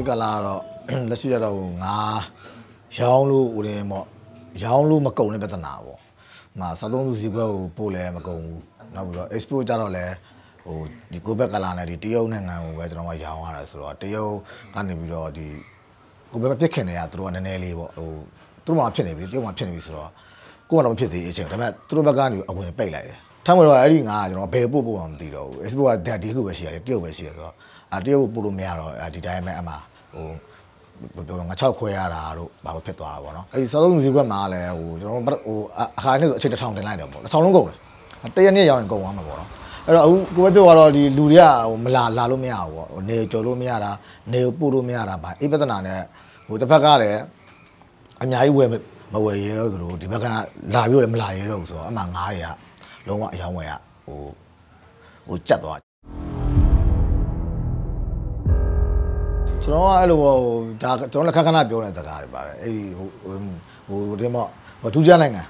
ခေတ်ကာလကတော့လက်ရှိကတော့ငါရောင်းလို့ဦးရင်ပေါ့ရောင်းလို့မကုန်တဲ့ပြဿနာပေါ့။မာစားသုံးစုဈေးကွက်ကိုပို့လဲမကုန်ဘူး။နောက်ပြီးတော့ export ကြတော့လဲဟိုဒီကိုဘက်ကလာနဲ့ဒီတရုတ်နိုင်ငံကိုပဲကျွန်တော်ကရောင်းရတယ်ဆိုတော့တရုတ်ကနေပြီးတော့ဒီကိုဘက်မဖြစ်ခင်တည်းကသူတို့ကနည်းနည်းလေးပေါ့ဟိုသူတို့မှဖြစ်နေပြီတရုတ်မှဖြစ်နေပြီဆိုတော့ကိုယ်ကတော့မဖြစ်သေးအချင်းဒါပေမဲ့သူတို့ဘက်ကနေအဝင်ပိတ်လိုက်တယ်ထမ်းမတော့အဲ့ဒီငါကကျွန်တော်ဘယ်ပို့ပို့အောင်မသိတော့ဘူး Facebook ကဒါဒီခုပဲရှိရတယ်တရုတ်ပဲရှိရဆိုတော့အာတရုတ်ပို့လို့မရတော့ဒီတိုင်းပဲအမှဟိုပြောငါ6ခွဲရတာတို့ဘာလို့ဖြစ်သွားတာပေါ့နော်အဲ့ဒီစောစောမြူဇီကွက်မှာလည်းဟိုကျွန်တော်ဟိုအခါနဲ့ဆိုအချိန်တစ်ထောင်တင်လိုက်တယ်ပေါ့တစ်ထောင်လုံးကုန်တယ်တရက်နေ့ရောက်ရင်ကုန်သွားမှာပေါ့နော်အဲ့တော့အခုကိုပဲပြောတော့ဒီလူတွေကဟိုမလာလာလို့မရဘူးပေါ့နေကြော်လို့မရတာနေပို့လို့မရတာဗာအိပဒနာနဲ့ဟိုတစ်ဖက်ကလည်းအများကြီးဝယ်မဝယ်ရဲလို့ဆိုတော့ဒီဘက်ကလာပြီးတော့လည်းမလာရဲတော့ဘူးဆိုတော့အမှငားတွေကလုံးဝအယောင်းဝယ်ရဟိုဟိုကြက်သွားကျွန်တော်ကအဲ့လိုဟိုဒါကျွန်တော်လက်ခဏခဏပြောနေတဲ့စကားတွေပါပဲအဲ့ဒီဟိုဟိုဒီမော့ဒုတိယနိုင်ငံ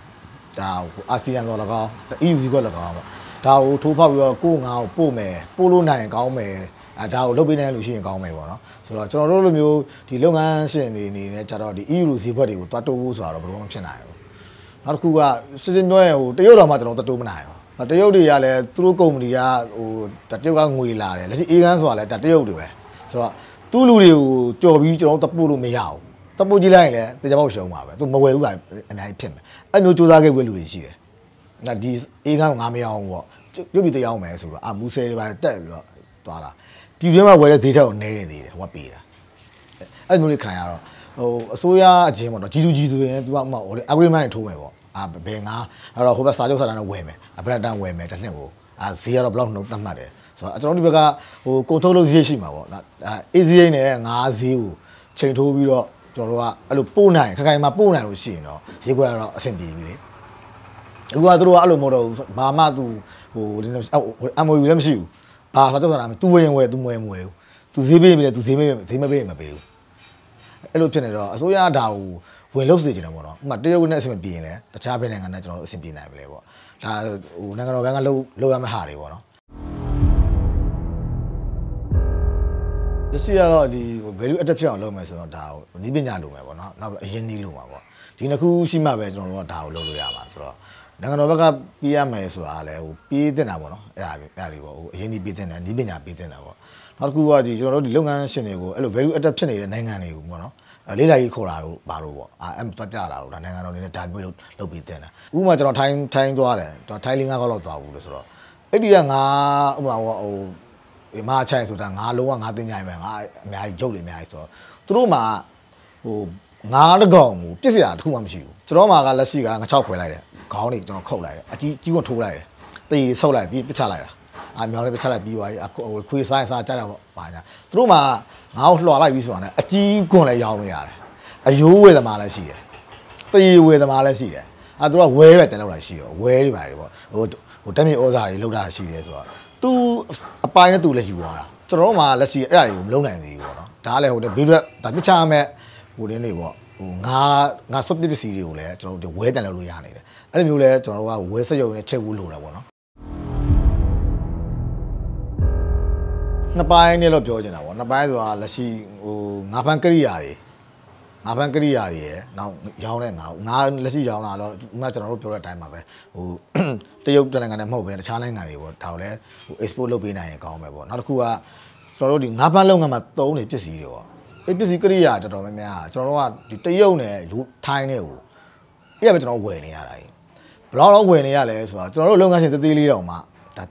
ဒါအာဆီယံတော်၎င်း EU စီကွက်၎င်းပေါ့ဒါကိုထိုးဖောက်ပြီးတော့ကိုငါကိုပို့မယ်ပို့လို့နိုင်ကောင်းမယ်အဲဒါကိုလုပ်ပေးနိုင်လို့ရှိရင်ကောင်းမယ်ပေါ့နော်ဆိုတော့ကျွန်တော်တို့လိုမျိုးဒီလုပ်ငန်းရှင်တွေအနေနဲ့ကျတော့ဒီ EU ဈေးကွက်တွေကိုတွားတိုးဖို့ဆိုတာတော့ဘယ်လိုမှဖြစ်နိုင်ဘူးနောက်တစ်ခုကစစ်စစ်ပြောရင်ဟိုတရုတ်တော်မှကျွန်တော်တတိုးမနိုင်ဘူးတရုတ်တွေကလည်းသူတို့ကုမ္ပဏီကဟိုတရုတ်ကငွေလာတယ်လက်ရှိအေးကန်းဆိုတာလည်းတရုတ်တွေပဲဆိုတော့သူ့လူတွေကိုကြော်ပြီးကျွန်တော်တပုတ်လို့မရဘူးတပုတ်ကြီးလိုက်ရင်လည်းတရားမောက်ရှုံးပါပဲသူမဝယ်ဘူးကအများကြီးဖြစ်မယ်အဲ့လိုစူးစမ်းခဲ့ဝယ်လူတွေရှိတယ်ဒါဒီအေးကန်းကိုငါမရအောင်ပေါ့ပြုတ်ပြီးတရားအောင်မယ်ဆိုတော့အာမူဆယ်တွေပါတက်ပြီးတော့သွားတာပြည်ထဲမှာဝယ်တဲ့ဈေးထက်ကိုနည်းနေသေးတယ်ဝတ်ပေးတာအဲ့လိုမျိုးခံရတော့ဟိုအစိုးရအချင်းပေါ့နော်ကြီးစုကြီးစုရင်သူကဟို agreement ထိုးမယ်ပေါ့အာဘယ်ငါအဲ့တော့ဟိုဘက်စာချုပ်စာတမ်းတော့ဝယ်မယ်အဘက်တန်းဝယ်မယ်တစ်နှစ်ကိုအာဈေးကတော့ဘလောက်နှုတ်သတ်မှတ်တယ်ဆိုတော့ကျွန်တော်ဒီဘက်ကဟိုကုန်ထုတ်လို့ဈေးရှိမှာပေါ့နော်အေးဈေးနဲ့ငါးဈေးကိုချိန်ထိုးပြီးတော့ကျွန်တော်တို့ကအဲ့လိုပို့နိုင်ခိုင်ခိုင်မှာပို့နိုင်လို့ရှိရင်တော့ရေကွက်ကတော့အဆင်ပြေပြီလေအခုကသူတို့ကအဲ့လိုမဟုတ်တော့ဘူးဘာမှသူဟိုဒီလိုအမွေလည်းမရှိဘူးဘာစာချုပ်စာတမ်းသူဝင်ဝယ်သူမဝင်မဝယ်ဘူးသူဈေးပေးပြီလေသူဈေးမပေးဈေးမပေးရင်မပေးဘူးအဲ့လိုဖြစ်နေတော့အစိုးရဒါဟိုဝင်လို့စေချင်တယ်ပေါ့နော်ဥပမာတရုတ်နဲ့အဆင်မပြေရင်လည်းတခြားဘယ်နိုင်ငံနဲ့ကျွန်တော်တို့အဆင်ပြေနိုင်မလဲပေါ့ဒါဟိုနိုင်ငံတော်ဘက်ကလှုပ်လှုပ်ရမယ့်ဟာတွေပေါ့နော်ဒီစီကတော့ဒီ value add ဖြစ်အောင် လုပ်မယ်ဆိုတော့ဒါကိုနည်းပညာလိုမယ်ပေါ့နော်နောက်ပြီးအရင်နည်းလိုမှာပေါ့ဒီနှစ်ခုရှိမှပဲကျွန်တော်တို့ကဒါကိုလုပ်လို့ရမှာဆိုတော့နိုင်ငံတော်ဘက်ကပြေးရမယ်ဆိုတာလည်းဟိုပြေးတင်တာပေါ့နော်အဲ့ဒါအဲ့ဒါလေးပေါ့ဟိုအရင်နည်းပြေးတင်တာနည်းပညာပြေးတင်တာပေါ့နောက်တစ်ခုကကြည့်ကျွန်တော်တို့ဒီလုပ်ငန်းရှင်တွေကိုအဲ့လို value added ဖြစ်နေတဲ့နိုင်ငံတွေကိုပေါ့နော်လေးလာရေးခေါ်တာတို့ဘာလို့ပေါ့အဲအမ်သွားပြတာတို့ဒါနိုင်ငံတော်နေနဲ့ဒါမျိုးလုပ်လုပ်ပြီးတင်တာဥပမာကျွန်တော်ထိုင်းထိုင်းသွားတယ်ကျွန်တော်ထိုင်းလေးငါးခေါက်လောက်သွားဘူးလို့ဆိုတော့အဲ့ဒီကငါဥပမာဟိုဟိုဒီမာချိုင်ဆိုတာငါလုံးဝငါတင်ကြိုင်မယ်ငါအများကြီးဂျုတ်လေအများကြီးဆိုတော့သူတို့မှာဟိုငါတကောင်မူပြစ်စရာတစ်ခုမှမရှိဘူးကျွန်တော်မှာကလက်ရှိကငါ6ခွဲလိုက်တယ်ခေါင်းတွေကျွန်တော်ခုတ်လိုက်တယ်အကြီးကြီးကထိုးလိုက်တယ်တေးဆုပ်လိုက်ပြီးပြစ်ချလိုက်တာအာမြောင်လေးပဲချလိုက်ပြီးသွားပြီခွေးစားစားကြတာပေါ့ပါညာသူတို့မှငါ့ကိုလှော်လိုက်ပြီးဆိုတာနဲ့အကြီးကွန်လည်းရောင်းလို့ရတယ်အယိုးဝေသမားလည်းရှိတယ်တေးဝေသမားလည်းရှိတယ်အဲသူကဝဲပဲပြန်လောက်တာရှိရောဝဲတွေပါတယ်ပေါ့ဟိုဟိုတက်မြေဩဇာတွေလောက်တာရှိတယ်ဆိုတော့ तू အပိုင်းနဲ့ तू လည်းယူသွားတာကျွန်တော်မှလက်ရှိအဲ့ဒါတွေကိုမလုံနိုင်သေးဘူးပေါ့နော်ဒါကလည်းဟိုတဲ့ဘေးရက်ဒါပြချမဲ့ဟိုတင်းတွေပေါ့ဟိုငါငါစွပ်ပစ္စည်းတွေကိုလည်းကျွန်တော်တို့ဝဲပြန်လောက်လို့ရနေတယ်အဲ့လိုမျိုးလဲကျွန်တော်တို့ကဝဲစက်ရုံနဲ့ချက်ဝူးလို့တာပေါ့နော်နှစ်ပိုင်းနဲ့တော့ပြောချင်တာပေါ့နှစ်ပိုင်းဆိုတာလက်ရှိဟိုငါးဖန်းကရိယာတွေငါးဖန်းကရိယာတွေရယ်နောက်ရောင်းတဲ့ငါငါလက်ရှိရောင်းတာတော့ဥမာကျွန်တော်တို့ပြောတဲ့အတိုင်းပါပဲဟိုတရုတ်တနိုင်ငံနဲ့မဟုတ်ပဲတခြားနိုင်ငံတွေပေါ့ဒါကိုလည်းဟို export လုပ်ပေးနိုင်ရင်ကောင်းမယ်ပေါ့နောက်တစ်ခုကကျွန်တော်တို့ဒီငါးဖန်းလုပ်ငန်းမှာသုံးနေပစ္စည်းတွေပေါ့အဲ့ပစ္စည်းကရိယာတော်တော်များများကျွန်တော်တို့ကဒီတရုတ်နဲ့ထိုင်းနဲ့ဟိုအဲ့ဒါပဲကျွန်တော်ဝယ်နေရတာကြီးဘယ်လောက်တော့ဝယ်နေရလဲဆိုတော့ကျွန်တော်တို့လုပ်ငန်းရှင်သေးသေးလေးတောင်မှ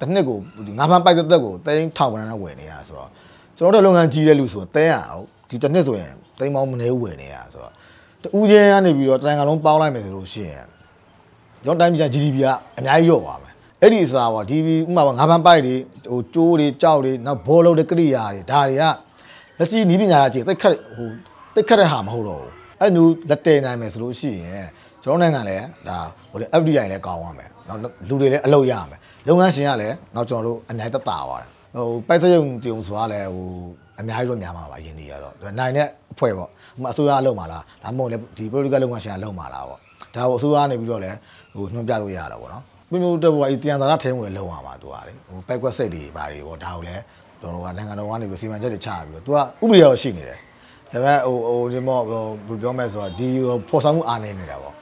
ဒါတစ်နှစ်ကိုဒီငါးဖန်းပိုက်သက်သက်ကိုသိန်းထောင်ပန်းနဲ့ဝယ်နေရဆိုတော့ကျွန်တော်တို့လုပ်ငန်းကြီးတဲ့လူဆိုတော့သိန်းရအောင်ဒီတစ်နှစ်ဆိုရင်သိန်းပေါင်းမနည်းဝယ်နေရဆိုတော့တူးချင်းကနေပြီးတော့တရံကလုံးပေါင်းလိုက်မယ်ဆိုလို့ရှိရင်ကျွန်တော်တိုင်းပြည်က GDP ကအများကြီးရော့သွားမယ်အဲ့ဒီအစားပေါ့ဒီဥမာငါးဖန်းပိုက်တွေဟိုကျိုးတွေကြောက်တွေနောက်ဘောလုံးတွေကိရိယာတွေဒါတွေကလက်ရှိနီးပညာကြီးသိခက်ဟိုသိခက်တဲ့ဟာမဟုတ်တော့ဘူးအဲ့လိုလက်တဲနိုင်မယ်ဆိုလို့ရှိရင်ကျွန်တော်နိုင်ငံလည်းဒါဟိုလေ FDI လည်းကောင်းရမယ်နောက်လူတွေလည်းအလုပ်ရမယ်လုပ်ငန်းရှင်ကလည်းတော့ကျွန်တော်တို့အများကြီးတက်တာသွားတယ်ဟိုပိုက်စရုံတုံဆိုတာလည်းဟိုအများကြီးတော့များမှာပါယင်းနေရတော့နိုင်တဲ့အဖွဲ့ပေါ့ဟိုအစိုးရအလုပ်မှာလားဒါမှမဟုတ်လေဒီ political လုပ်ငန်းရှင်အလုပ်မှာလားပေါ့ဒါကိုအစိုးရနေပြီးတော့လည်းဟိုညွှန်ပြလို့ရတာပေါ့နော်ပြမျိုးတက်ပေါ်အဲ့တန်သာရထဲဝင်လုံအောင်ပါသူကလေဟို backward set တွေပါတွေပေါ့ဒါကိုလည်းကျွန်တော်ကနိုင်ငံတော်ကနေပြီးစီမံချက်တွေချပြီးတော့သူကဥပဒေရောရှိနေတယ်ဒါပေမဲ့ဟိုဟိုဒီမော့ဟိုပြောမယ်ဆိုတော့ဒီဖော်ဆောင်မှုအားနည်းနေတာပေါ့